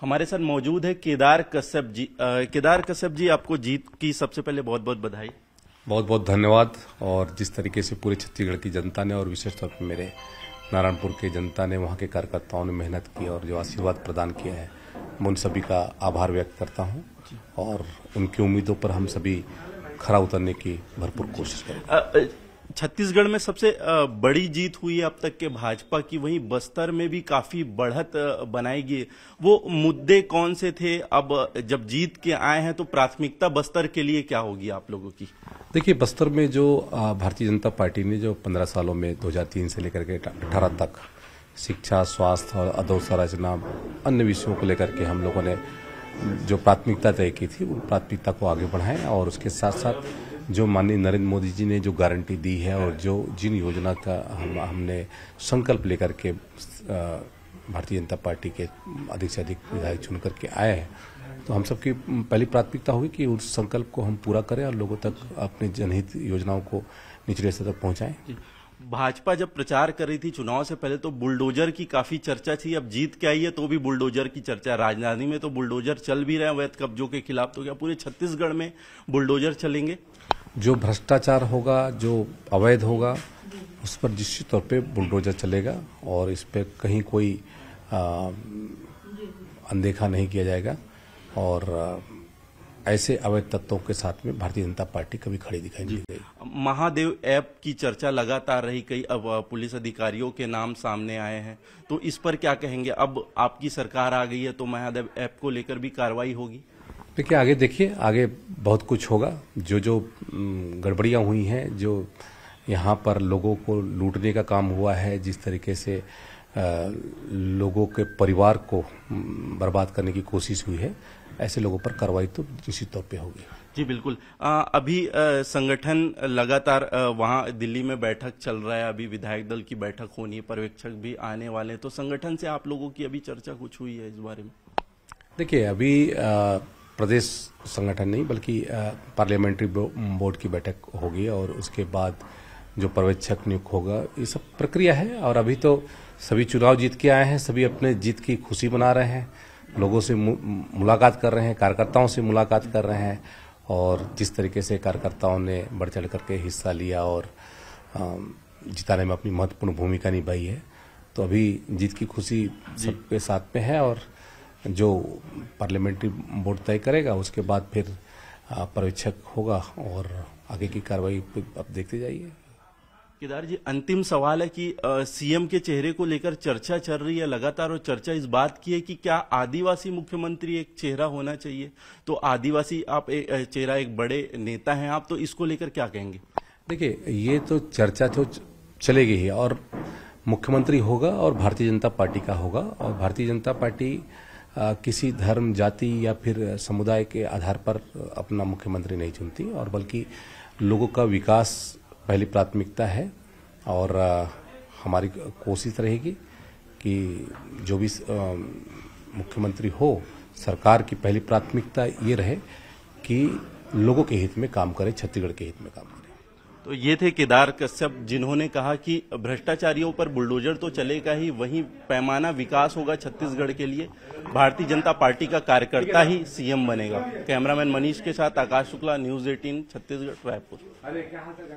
हमारे साथ मौजूद है केदार कश्यप जी आ, केदार कश्यप जी आपको जीत की सबसे पहले बहुत बहुत बधाई बहुत बहुत धन्यवाद और जिस तरीके से पूरे छत्तीसगढ़ की जनता ने और विशेष तौर पर मेरे नारायणपुर के जनता ने वहाँ के कार्यकर्ताओं ने मेहनत की और जो आशीर्वाद प्रदान किया है मैं उन सभी का आभार व्यक्त करता हूँ और उनकी उम्मीदों पर हम सभी खरा उतरने की भरपूर कोशिश करें छत्तीसगढ़ में सबसे बड़ी जीत हुई है अब तक के भाजपा की वहीं बस्तर में भी काफी बढ़त बनाई गई वो मुद्दे कौन से थे अब जब जीत के आए हैं तो प्राथमिकता बस्तर के लिए क्या होगी आप लोगों की देखिए बस्तर में जो भारतीय जनता पार्टी ने जो पंद्रह सालों में 2003 से लेकर के अठारह तक शिक्षा स्वास्थ्य और अधो अन्य विषयों को लेकर के हम लोगों ने जो प्राथमिकता तय की थी उन प्राथमिकता को आगे बढ़ाएं और उसके साथ साथ जो माननीय नरेंद्र मोदी जी ने जो गारंटी दी है और जो जिन योजना का हम हमने संकल्प लेकर के भारतीय जनता पार्टी के अधिक से अधिक विधायक चुन करके आए हैं तो हम सबकी पहली प्राथमिकता होगी कि उस संकल्प को हम पूरा करें और लोगों तक अपने जनहित योजनाओं को निचले स्तर तक पहुंचाएं भाजपा जब प्रचार कर रही थी चुनाव से पहले तो बुलडोजर की काफी चर्चा थी अब जीत के आई है तो भी बुलडोजर की चर्चा राजधानी में तो बुलडोजर चल भी रहे हैं वैध कब्जों के खिलाफ तो क्या पूरे छत्तीसगढ़ में बुलडोजर चलेंगे जो भ्रष्टाचार होगा जो अवैध होगा उस पर निश्चित तौर पे बुलडोजर चलेगा और इस पर कहीं कोई आ, अनदेखा नहीं किया जाएगा और ऐसे अवैध तत्वों के साथ में भारतीय जनता पार्टी कभी खड़ी दिखाई नहीं गई महादेव ऐप की चर्चा लगातार रही कई अब पुलिस अधिकारियों के नाम सामने आए हैं तो इस पर क्या कहेंगे अब आपकी सरकार आ गई है तो महादेव ऐप को लेकर भी कार्रवाई होगी देखिए आगे देखिए आगे बहुत कुछ होगा जो जो गड़बड़ियाँ हुई हैं जो यहाँ पर लोगों को लूटने का काम हुआ है जिस तरीके से लोगों के परिवार को बर्बाद करने की कोशिश हुई है ऐसे लोगों पर कार्रवाई तो निश्चित तौर पे होगी जी बिल्कुल आ, अभी आ, संगठन लगातार वहाँ दिल्ली में बैठक चल रहा है अभी विधायक दल की बैठक होनी है पर्यवेक्षक भी आने वाले हैं तो संगठन से आप लोगों की अभी चर्चा कुछ हुई है इस बारे में देखिए अभी आ, प्रदेश संगठन नहीं बल्कि पार्लियामेंट्री बोर्ड की बैठक होगी और उसके बाद जो पर्यवेक्षक नियुक्त होगा ये सब प्रक्रिया है और अभी तो सभी चुनाव जीत के आए हैं सभी अपने जीत की खुशी मना रहे हैं लोगों से मुलाकात कर रहे हैं कार्यकर्ताओं से मुलाकात कर रहे हैं और जिस तरीके से कार्यकर्ताओं ने बढ़ चढ़ करके हिस्सा लिया और जिताने में अपनी महत्वपूर्ण भूमिका निभाई है तो अभी जीत की खुशी सबके साथ में है और जो पार्लियामेंट्री बोर्ड तय करेगा उसके बाद फिर परीक्षक होगा और आगे की कार्रवाई अब देखते जाइए केदार जी अंतिम सवाल है कि सीएम के चेहरे को लेकर चर्चा चल रही है लगातार और चर्चा इस बात की है कि क्या आदिवासी मुख्यमंत्री एक चेहरा होना चाहिए तो आदिवासी आप ए, चेहरा एक बड़े नेता हैं आप तो इसको लेकर क्या कहेंगे देखिए ये तो चर्चा तो चलेगी ही और मुख्यमंत्री होगा और भारतीय जनता पार्टी का होगा और भारतीय जनता पार्टी किसी धर्म जाति या फिर समुदाय के आधार पर अपना मुख्यमंत्री नहीं चुनती और बल्कि लोगों का विकास पहली प्राथमिकता है और हमारी कोशिश रहेगी कि जो भी मुख्यमंत्री हो सरकार की पहली प्राथमिकता ये रहे कि लोगों के हित में काम करे छत्तीसगढ़ के हित में काम करे तो ये थे केदार कश्यप जिन्होंने कहा कि भ्रष्टाचारियों पर बुलडोजर तो चलेगा ही वहीं पैमाना विकास होगा छत्तीसगढ़ के लिए भारतीय जनता पार्टी का कार्यकर्ता ही सीएम बनेगा कैमरामैन मनीष के साथ आकाश शुक्ला न्यूज एटीन छत्तीसगढ़ रायपुर